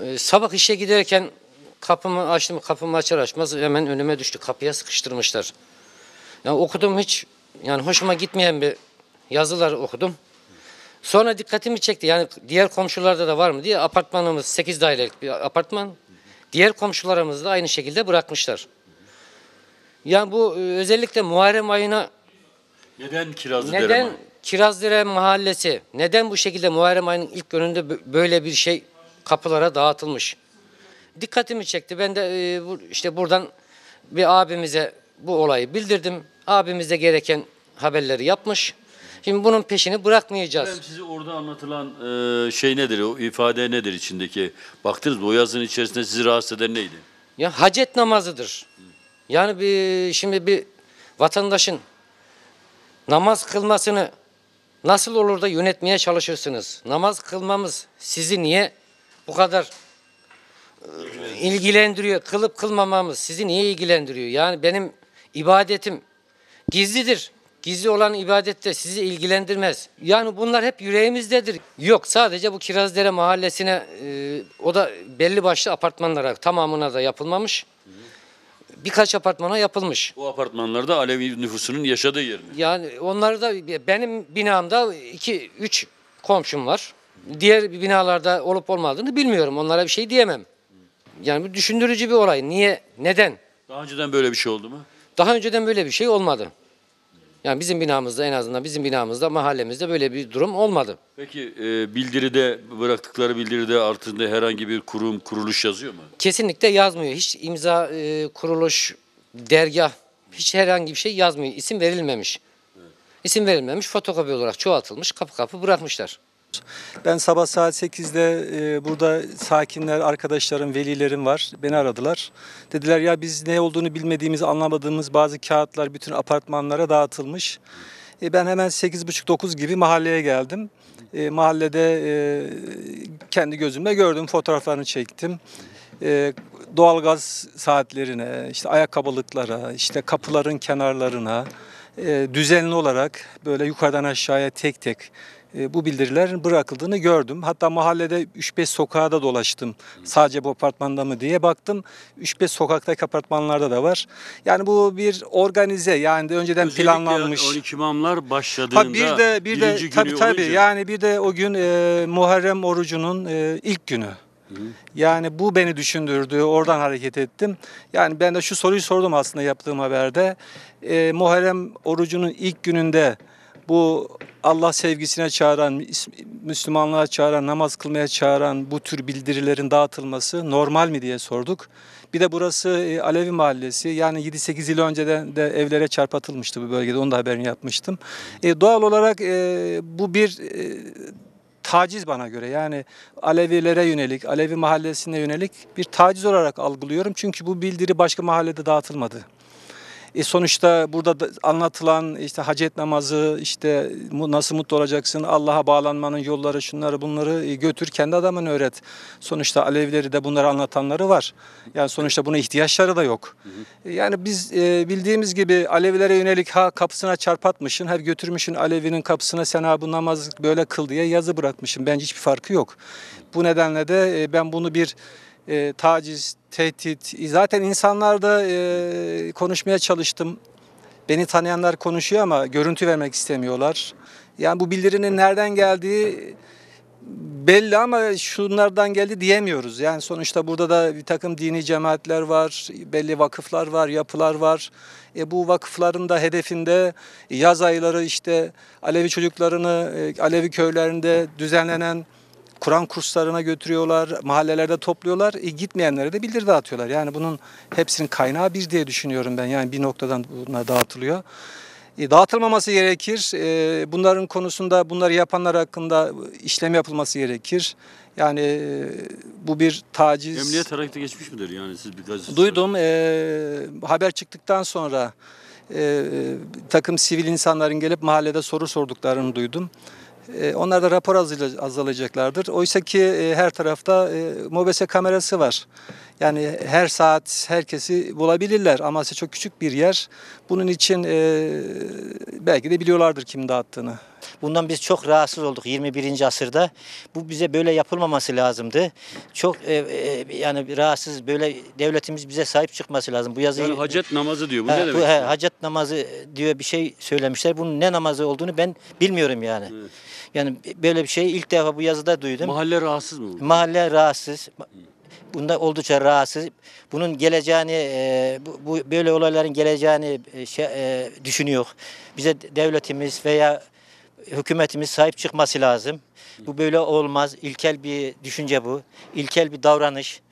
Ee, sabah işe giderken kapımı açtım, kapımı açar açmaz hemen önüme düştü. Kapıya sıkıştırmışlar. Yani okudum hiç, yani hoşuma gitmeyen bir yazılar okudum. Sonra dikkatimi çekti. Yani diğer komşularda da var mı diye apartmanımız 8 dairelik bir apartman. Diğer komşularımız da aynı şekilde bırakmışlar. Yani bu e, özellikle Muharrem ayına neden Kirazlıdere neden Kirazdere Mahallesi neden bu şekilde Muharrem ayının ilk gününde böyle bir şey kapılara dağıtılmış. Dikkatimi çekti. Ben de e, işte buradan bir abimize bu olayı bildirdim. Abimiz de gereken haberleri yapmış. Şimdi bunun peşini bırakmayacağız. Ben size orada anlatılan e, şey nedir? O ifade nedir içindeki? Baktınız mı o yazının içerisinde sizi rahatsız eden neydi? Ya hacet namazıdır. Yani bir, şimdi bir vatandaşın namaz kılmasını nasıl olur da yönetmeye çalışırsınız? Namaz kılmamız sizi niye bu kadar e, ilgilendiriyor. Kılıp kılmamamız sizi niye ilgilendiriyor? Yani benim ibadetim gizlidir. Gizli olan ibadette sizi ilgilendirmez. Yani bunlar hep yüreğimizdedir. Yok sadece bu Kirazdere mahallesine e, o da belli başlı apartmanlara tamamına da yapılmamış. Birkaç apartmana yapılmış. Bu apartmanlarda Alevi nüfusunun yaşadığı yer mi? Yani onları da benim binamda iki üç komşum var diğer binalarda olup olmadığını bilmiyorum. Onlara bir şey diyemem. Yani bu düşündürücü bir olay. Niye? Neden? Daha önceden böyle bir şey oldu mu? Daha önceden böyle bir şey olmadı. Yani bizim binamızda en azından bizim binamızda mahallemizde böyle bir durum olmadı. Peki e, bildiride bıraktıkları bildiride altında herhangi bir kurum kuruluş yazıyor mu? Kesinlikle yazmıyor. Hiç imza e, kuruluş, dergah hiç herhangi bir şey yazmıyor. İsim verilmemiş. Evet. İsim verilmemiş fotokopi olarak çoğaltılmış kapı kapı bırakmışlar. Ben sabah saat 8'de e, burada sakinler, arkadaşlarım, velilerim var. Beni aradılar. Dediler ya biz ne olduğunu bilmediğimiz, anlamadığımız bazı kağıtlar bütün apartmanlara dağıtılmış. E, ben hemen 8.30-9 gibi mahalleye geldim. E, mahallede e, kendi gözümle gördüm, fotoğraflarını çektim. E, doğalgaz saatlerine, işte ayakkabılıklara, işte kapıların kenarlarına, e, düzenli olarak böyle yukarıdan aşağıya tek tek e, bu bildirilerin bırakıldığını gördüm. Hatta mahallede 3-5 sokağa da dolaştım. Sadece bu apartmanda mı diye baktım. 3-5 sokaktaki apartmanlarda da var. Yani bu bir organize yani de önceden Özellikle planlanmış. 12 imamlar başladığında ha, bir de bir de tabii tabii olunca... yani bir de o gün e, Muharrem orucunun e, ilk günü. Yani bu beni düşündürdü, oradan hareket ettim. Yani ben de şu soruyu sordum aslında yaptığım haberde. E, Muharrem orucunun ilk gününde bu Allah sevgisine çağıran, Müslümanlığa çağıran, namaz kılmaya çağıran bu tür bildirilerin dağıtılması normal mi diye sorduk. Bir de burası e, Alevi Mahallesi. Yani 7-8 yıl önceden de evlere çarpatılmıştı bu bölgede. Onu da haberini yapmıştım. E, doğal olarak e, bu bir e, taciz bana göre. Yani Alevilere yönelik, Alevi Mahallesi'ne yönelik bir taciz olarak algılıyorum. Çünkü bu bildiri başka mahallede dağıtılmadı. E sonuçta burada da anlatılan işte hacet namazı, işte nasıl mutlu olacaksın, Allah'a bağlanmanın yolları, şunları bunları e, götür kendi adamını öğret. Sonuçta alevleri de bunları anlatanları var. Yani sonuçta buna ihtiyaçları da yok. E, yani biz e, bildiğimiz gibi Alevilere yönelik ha kapısına çarpatmışın, her götürmüşün Alevinin kapısına sen ha bu namaz böyle kıl diye yazı bırakmışın. Bence hiçbir farkı yok. Bu nedenle de ben bunu bir e, taciz, tehdit. E, zaten insanlarda e, konuşmaya çalıştım. Beni tanıyanlar konuşuyor ama görüntü vermek istemiyorlar. Yani bu bildirinin nereden geldiği belli ama şunlardan geldi diyemiyoruz. Yani sonuçta burada da bir takım dini cemaatler var, belli vakıflar var, yapılar var. E bu vakıfların da hedefinde yaz ayları işte Alevi çocuklarını e, Alevi köylerinde düzenlenen Kur'an kurslarına götürüyorlar, mahallelerde topluyorlar. E, gitmeyenlere de bildiri dağıtıyorlar. Yani bunun hepsinin kaynağı bir diye düşünüyorum ben. Yani bir noktadan buna dağıtılıyor. E, dağıtılmaması gerekir. E, bunların konusunda bunları yapanlar hakkında işlem yapılması gerekir. Yani e, bu bir taciz. Emniyet harekete geçmiş midir yani siz bir gazetesi? Duydum. E, haber çıktıktan sonra e, e, takım sivil insanların gelip mahallede soru sorduklarını duydum. E, onlar da rapor azalacaklardır. Oysa ki e, her tarafta e, mobese kamerası var. Yani her saat herkesi bulabilirler. Amasya çok küçük bir yer. Bunun için belki de biliyorlardır kim dağıttığını. Bundan biz çok rahatsız olduk 21. asırda. Bu bize böyle yapılmaması lazımdı. Çok e, e, yani rahatsız böyle devletimiz bize sahip çıkması lazım. Bu yazıyı yani hacet namazı diyor. Bu he, ne demek? Bu, he, hacet namazı diyor bir şey söylemişler. Bunun ne namazı olduğunu ben bilmiyorum yani. Evet. Yani böyle bir şey ilk defa bu yazıda duydum. Mahalle rahatsız mı? Mahalle rahatsız. Bunda oldukça rahatsız. Bunun geleceğini, e, bu, bu böyle olayların geleceğini e, şey, e, düşünüyor. Bize devletimiz veya hükümetimiz sahip çıkması lazım. Bu böyle olmaz. İlkel bir düşünce bu. İlkel bir davranış.